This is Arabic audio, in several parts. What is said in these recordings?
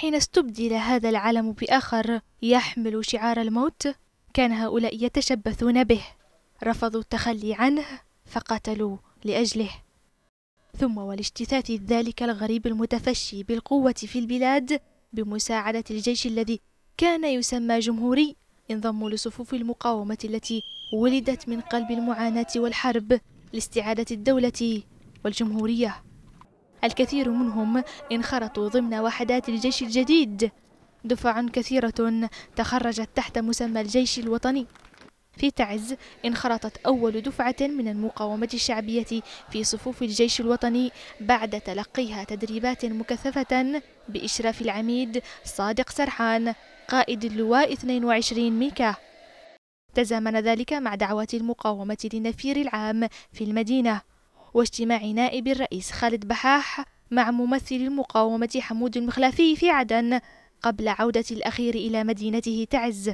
حين استبدل هذا العلم بآخر يحمل شعار الموت كان هؤلاء يتشبثون به رفضوا التخلي عنه فقتلوا لأجله ثم ولاجتثاث ذلك الغريب المتفشي بالقوة في البلاد بمساعدة الجيش الذي كان يسمى جمهوري انضموا لصفوف المقاومة التي ولدت من قلب المعاناة والحرب لاستعادة الدولة والجمهورية الكثير منهم انخرطوا ضمن وحدات الجيش الجديد دفع كثيرة تخرجت تحت مسمى الجيش الوطني في تعز انخرطت أول دفعة من المقاومة الشعبية في صفوف الجيش الوطني بعد تلقيها تدريبات مكثفة بإشراف العميد صادق سرحان قائد اللواء 22 ميكا تزامن ذلك مع دعوة المقاومة للنفير العام في المدينة واجتماع نائب الرئيس خالد بحاح مع ممثل المقاومة حمود المخلافي في عدن قبل عودة الأخير إلى مدينته تعز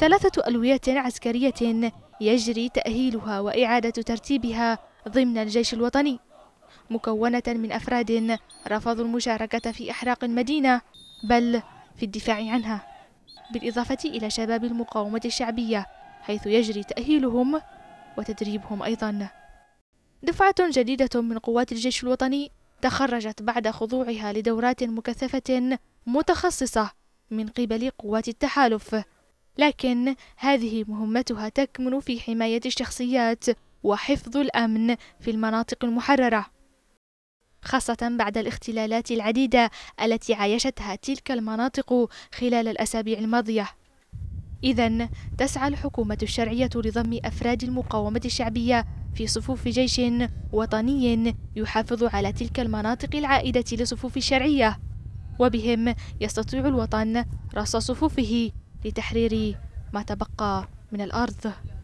ثلاثة ألوية عسكرية يجري تأهيلها وإعادة ترتيبها ضمن الجيش الوطني مكونة من أفراد رفضوا المشاركة في إحراق المدينة بل في الدفاع عنها بالإضافة إلى شباب المقاومة الشعبية حيث يجري تأهيلهم وتدريبهم أيضا دفعة جديدة من قوات الجيش الوطني تخرجت بعد خضوعها لدورات مكثفة متخصصة من قبل قوات التحالف لكن هذه مهمتها تكمن في حماية الشخصيات وحفظ الأمن في المناطق المحررة خاصة بعد الاختلالات العديدة التي عايشتها تلك المناطق خلال الأسابيع الماضية إذا تسعى الحكومة الشرعية لضم أفراد المقاومة الشعبية في صفوف جيش وطني يحافظ على تلك المناطق العائدة لصفوف الشرعية وبهم يستطيع الوطن رص صفوفه لتحرير ما تبقى من الأرض